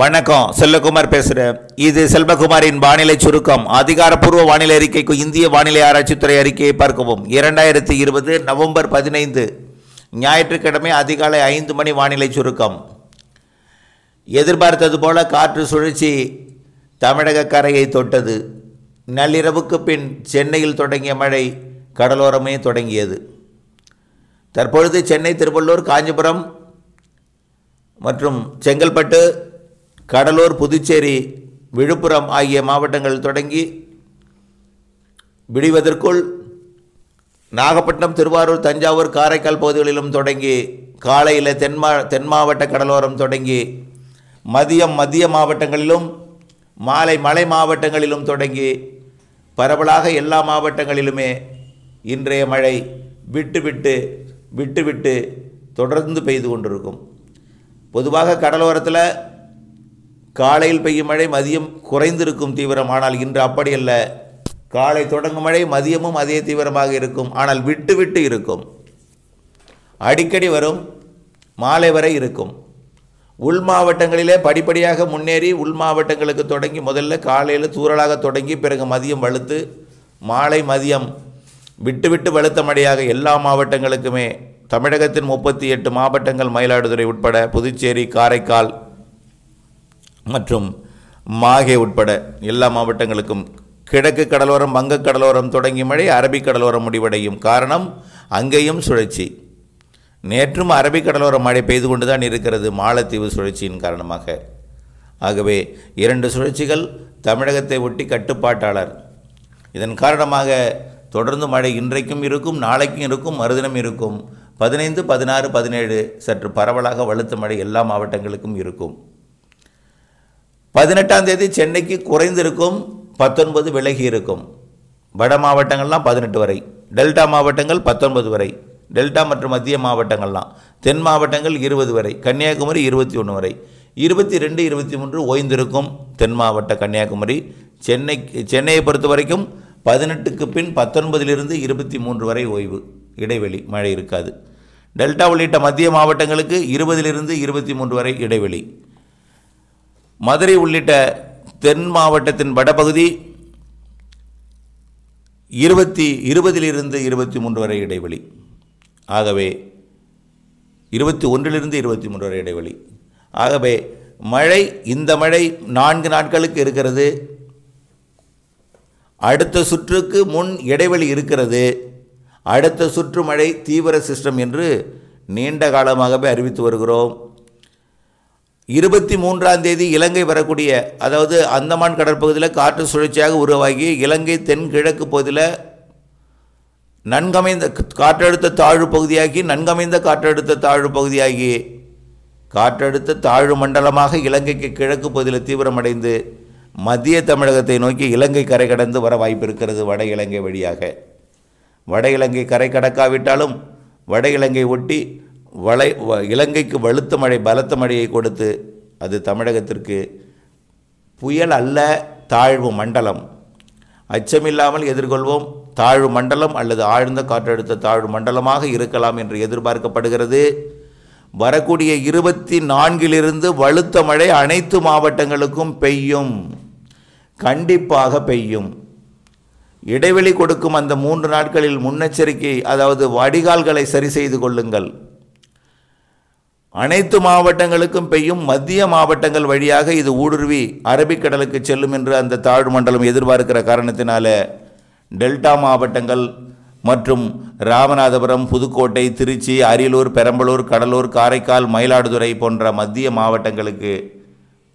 வணக்கம் செல்வகுமார் பேசுகிறேன் இது செல்வகுமாரின் வானிலை சுருக்கம் அதிகாரப்பூர்வ வானிலை அறிக்கைக்கு இந்திய வானிலை ஆராய்ச்சித்துறை அறிக்கையை பார்க்கவும் இரண்டாயிரத்தி இருபது நவம்பர் பதினைந்து ஞாயிற்றுக்கிழமை அதிகாலை ஐந்து மணி வானிலை சுருக்கம் எதிர்பார்த்தது போல காற்று சுழற்சி தமிழக கரையை தொட்டது நள்ளிரவுக்கு பின் சென்னையில் தொடங்கிய மழை கடலோரமே தொடங்கியது தற்பொழுது சென்னை திருவள்ளூர் காஞ்சிபுரம் மற்றும் செங்கல்பட்டு கடலூர் புதுச்சேரி விழுப்புரம் ஆகிய மாவட்டங்கள் தொடங்கி விடுவதற்குள் நாகப்பட்டினம் திருவாரூர் தஞ்சாவூர் காரைக்கால் பகுதிகளிலும் தொடங்கி காலையில் தென்மா தென் மாவட்ட கடலோரம் தொடங்கி மதியம் மத்திய மாவட்டங்களிலும் மாலை மலை மாவட்டங்களிலும் தொடங்கி பரவலாக எல்லா மாவட்டங்களிலுமே இன்றைய மழை விட்டு விட்டு விட்டு விட்டு தொடர்ந்து பெய்து கொண்டிருக்கும் பொதுவாக கடலோரத்தில் காலையில் பெய்யும் மழை மதியம் குறைந்திருக்கும் தீவிரம் ஆனால் இன்று அப்படியல்ல காலை தொடங்கும் மழை மதியமும் அதே தீவிரமாக இருக்கும் ஆனால் விட்டு விட்டு இருக்கும் அடிக்கடி வரும் மாலை வரை இருக்கும் உள் மாவட்டங்களிலே படிப்படியாக முன்னேறி உள் மாவட்டங்களுக்கு தொடங்கி முதல்ல காலையில் தூரலாக தொடங்கி பிறகு மதியம் வலுத்து மாலை மதியம் விட்டு விட்டு வலுத்த மழையாக எல்லா மாவட்டங்களுக்குமே தமிழகத்தின் முப்பத்தி எட்டு மாவட்டங்கள் மயிலாடுதுறை உட்பட புதுச்சேரி காரைக்கால் மற்றும் மாகே உட்பட எல்லா மாவட்டங்களுக்கும் கிழக்கு கடலோரம் வங்கக் கடலோரம் தொடங்கி மழை அரபிக் கடலோரம் முடிவடையும் காரணம் அங்கேயும் சுழற்சி நேற்றும் அரபிக் கடலோரம் மழை பெய்து கொண்டு தான் இருக்கிறது மாலத்தீவு சுழற்சியின் காரணமாக ஆகவே இரண்டு சுழற்சிகள் தமிழகத்தை ஒட்டி கட்டுப்பாட்டாளர் இதன் காரணமாக தொடர்ந்து மழை இன்றைக்கும் இருக்கும் நாளைக்கும் இருக்கும் மறுதினம் இருக்கும் பதினைந்து பதினாறு பதினேழு சற்று பரவலாக வலுத்த மழை எல்லா மாவட்டங்களுக்கும் இருக்கும் பதினெட்டாம் தேதி சென்னைக்கு குறைந்திருக்கும் பத்தொன்பது விலகி இருக்கும் வட மாவட்டங்கள்லாம் பதினெட்டு வரை டெல்டா மாவட்டங்கள் பத்தொன்பது வரை டெல்டா மற்றும் மத்திய மாவட்டங்கள்லாம் தென் மாவட்டங்கள் இருபது வரை கன்னியாகுமரி இருபத்தி ஒன்று வரை இருபத்தி ரெண்டு இருபத்தி மூன்று ஓய்ந்திருக்கும் தென் மாவட்ட கன்னியாகுமரி சென்னை சென்னையை பொறுத்த வரைக்கும் பதினெட்டுக்கு பின் பத்தொன்பதிலிருந்து இருபத்தி மூன்று வரை ஓய்வு இடைவெளி மழை இருக்காது டெல்டா உள்ளிட்ட மத்திய மாவட்டங்களுக்கு இருபதிலிருந்து இருபத்தி மூன்று வரை இடைவெளி மதுரை உள்ளிட்ட தென் மாவட்டத்தின் வடபகுதி இருபத்தி இருபதிலிருந்து இருபத்தி மூன்று வரை இடைவெளி ஆகவே இருபத்தி ஒன்றிலிருந்து இருபத்தி மூன்று வரை இடைவெளி ஆகவே மழை இந்த மழை நான்கு நாட்களுக்கு இருக்கிறது அடுத்த சுற்றுக்கு முன் இடைவெளி இருக்கிறது அடுத்த சுற்று மழை தீவிர சிஸ்டம் என்று நீண்ட காலமாகவே அறிவித்து வருகிறோம் இருபத்தி மூன்றாம் தேதி இலங்கை வரக்கூடிய அதாவது அந்தமான் கடற்பகுதியில் காற்று சுழற்சியாக உருவாகி இலங்கை தென்கிழக்கு பகுதியில் நன்கமைந்த காற்றழுத்த தாழ்வு பகுதியாகி நன்கமைந்த காற்றழுத்த தாழ்வு பகுதியாகி காற்றழுத்த தாழ்வு மண்டலமாக இலங்கைக்கு கிழக்கு பகுதியில் தீவிரமடைந்து மத்திய தமிழகத்தை நோக்கி இலங்கை கரை கடந்து வர வாய்ப்பு இருக்கிறது வட இலங்கை வழியாக வட இலங்கை கரை கடக்காவிட்டாலும் வட இலங்கை ஒட்டி வளை இலங்கைக்கு வலுத்த மழை பலத்த மழையை கொடுத்து அது தமிழகத்திற்கு புயல் அல்ல தாழ்வு மண்டலம் அச்சமில்லாமல் எதிர்கொள்வோம் தாழ்வு மண்டலம் அல்லது ஆழ்ந்த காற்றழுத்த தாழ்வு மண்டலமாக இருக்கலாம் என்று எதிர்பார்க்கப்படுகிறது வரக்கூடிய இருபத்தி நான்கிலிருந்து வலுத்த மழை அனைத்து மாவட்டங்களுக்கும் பெய்யும் கண்டிப்பாக பெய்யும் இடைவெளி கொடுக்கும் அந்த மூன்று நாட்களில் முன்னெச்சரிக்கை அதாவது வடிகால்களை சரி செய்து கொள்ளுங்கள் அனைத்து மாவட்டங்களுக்கும் பெய்யும் மத்திய மாவட்டங்கள் வழியாக இது ஊடுருவி அரபிக்கடலுக்கு செல்லும் என்று அந்த தாழ்வு மண்டலம் எதிர்பார்க்கிற காரணத்தினால டெல்டா மாவட்டங்கள் மற்றும் ராமநாதபுரம் புதுக்கோட்டை திருச்சி அரியலூர் பெரம்பலூர் கடலூர் காரைக்கால் மயிலாடுதுறை போன்ற மத்திய மாவட்டங்களுக்கு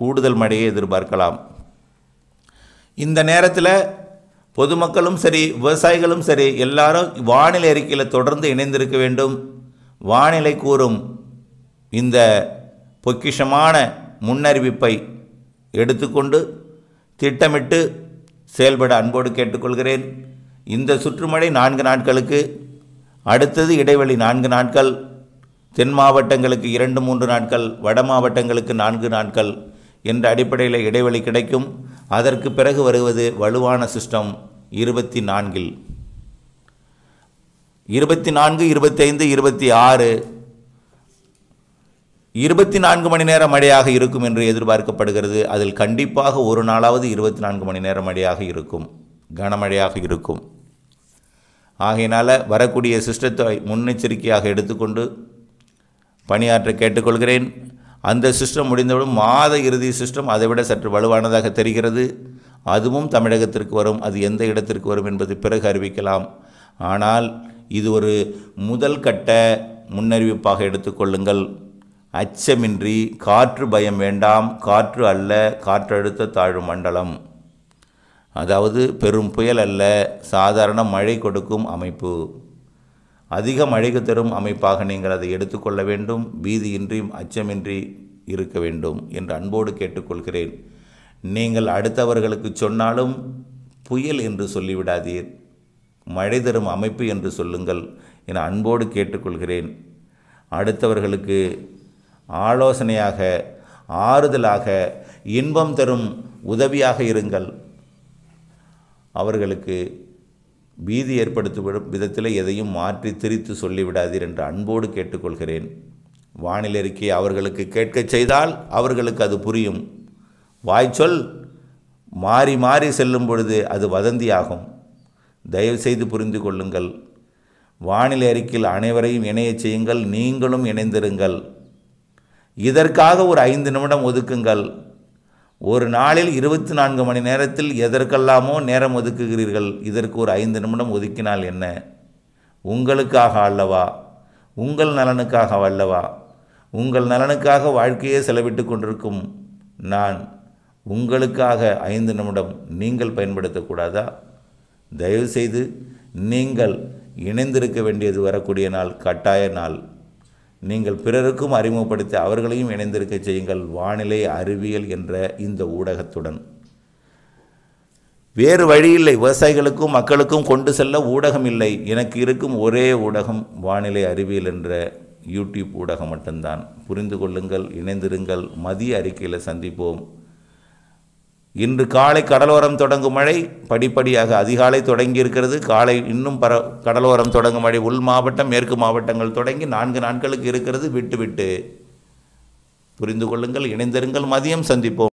கூடுதல் மழையை எதிர்பார்க்கலாம் இந்த நேரத்தில் பொதுமக்களும் சரி விவசாயிகளும் சரி எல்லாரும் வானிலை அறிக்கையில் தொடர்ந்து இணைந்திருக்க வேண்டும் வானிலை கூறும் இந்த பொக்கிஷமான முன்னறிவிப்பை எடுத்துக்கொண்டு திட்டமிட்டு செயல்பட அன்போடு கேட்டுக்கொள்கிறேன் இந்த சுற்றுமழை நான்கு நாட்களுக்கு அடுத்தது இடைவெளி நான்கு நாட்கள் தென் மாவட்டங்களுக்கு இரண்டு மூன்று நாட்கள் வட மாவட்டங்களுக்கு நான்கு நாட்கள் என்ற அடிப்படையில் இடைவெளி கிடைக்கும் அதற்கு பிறகு வருவது வலுவான சிஸ்டம் இருபத்தி நான்கில் இருபத்தி நான்கு இருபத்தைந்து இருபத்தி ஆறு இருபத்தி நான்கு மணி நேரம் மழையாக இருக்கும் என்று எதிர்பார்க்கப்படுகிறது அதில் கண்டிப்பாக ஒரு நாளாவது இருபத்தி நான்கு மணி நேரம் மழையாக இருக்கும் கனமழையாக இருக்கும் ஆகையினால் வரக்கூடிய சிஸ்டத்தை முன்னெச்சரிக்கையாக எடுத்துக்கொண்டு பணியாற்ற கேட்டுக்கொள்கிறேன் அந்த சிஸ்டம் முடிந்தவுடன் மாத இறுதி சிஸ்டம் அதைவிட சற்று வலுவானதாக தெரிகிறது அதுவும் தமிழகத்திற்கு வரும் அது எந்த இடத்திற்கு வரும் என்பது பிறகு அறிவிக்கலாம் ஆனால் இது ஒரு முதல் கட்ட முன்னறிவிப்பாக எடுத்துக்கொள்ளுங்கள் அச்சமின்றி காற்று பயம் வேண்டாம் காற்று அல்ல காற்றழுத்த தாழ்வு மண்டலம் அதாவது பெரும் புயல் அல்ல சாதாரண மழை கொடுக்கும் அமைப்பு அதிக மழைக்கு தரும் அமைப்பாக நீங்கள் அதை எடுத்துக்கொள்ள வேண்டும் பீதியின்றி அச்சமின்றி இருக்க வேண்டும் என்று அன்போடு கேட்டுக்கொள்கிறேன் நீங்கள் அடுத்தவர்களுக்கு சொன்னாலும் புயல் என்று சொல்லிவிடாதீர் மழை தரும் அமைப்பு என்று சொல்லுங்கள் என அன்போடு கேட்டுக்கொள்கிறேன் அடுத்தவர்களுக்கு ஆலோசனையாக ஆறுதலாக இன்பம் தரும் உதவியாக இருங்கள் அவர்களுக்கு பீதி ஏற்படுத்தும் விதத்தில் எதையும் மாற்றி திரித்து சொல்லிவிடாதீர் என்று அன்போடு கேட்டுக்கொள்கிறேன் வானிலறிக்கை அவர்களுக்கு கேட்கச் செய்தால் அவர்களுக்கு அது புரியும் வாய்ச்சொல் மாறி மாறி செல்லும் பொழுது அது வதந்தியாகும் தயவு செய்து புரிந்து கொள்ளுங்கள் வானிலை அறிக்கையில் அனைவரையும் இணையச் செய்யுங்கள் நீங்களும் இணைந்திருங்கள் இதற்காக ஒரு ஐந்து நிமிடம் ஒதுக்குங்கள் ஒரு நாளில் இருபத்தி நான்கு மணி நேரத்தில் எதற்கெல்லாமோ நேரம் ஒதுக்குகிறீர்கள் இதற்கு ஒரு ஐந்து நிமிடம் ஒதுக்கினால் என்ன உங்களுக்காக அல்லவா உங்கள் நலனுக்காக அல்லவா உங்கள் நலனுக்காக வாழ்க்கையே செலவிட்டு கொண்டிருக்கும் நான் உங்களுக்காக ஐந்து நிமிடம் நீங்கள் பயன்படுத்தக்கூடாதா தயவுசெய்து நீங்கள் இணைந்திருக்க வேண்டியது வரக்கூடிய நாள் கட்டாய நாள் நீங்கள் பிறருக்கும் அறிமுகப்படுத்தி அவர்களையும் இணைந்திருக்க செய்யுங்கள் வானிலை அறிவியல் என்ற இந்த ஊடகத்துடன் வேறு வழியில்லை விவசாயிகளுக்கும் மக்களுக்கும் கொண்டு செல்ல ஊடகம் இல்லை எனக்கு இருக்கும் ஒரே ஊடகம் வானிலை அறிவியல் என்ற யூடியூப் ஊடகம் மட்டும்தான் புரிந்து கொள்ளுங்கள் இணைந்திருங்கள் மதிய அறிக்கையில் சந்திப்போம் இன்று காலை கடலோரம் தொடங்கும் மழை படிப்படியாக அதிகாலை தொடங்கி இருக்கிறது காலை இன்னும் பர கடலோரம் தொடங்கும் மழை உள் மாவட்டம் மேற்கு மாவட்டங்கள் தொடங்கி நான்கு நாட்களுக்கு இருக்கிறது விட்டு விட்டு புரிந்து கொள்ளுங்கள் இணைந்திருங்கள் மதியம் சந்திப்போம்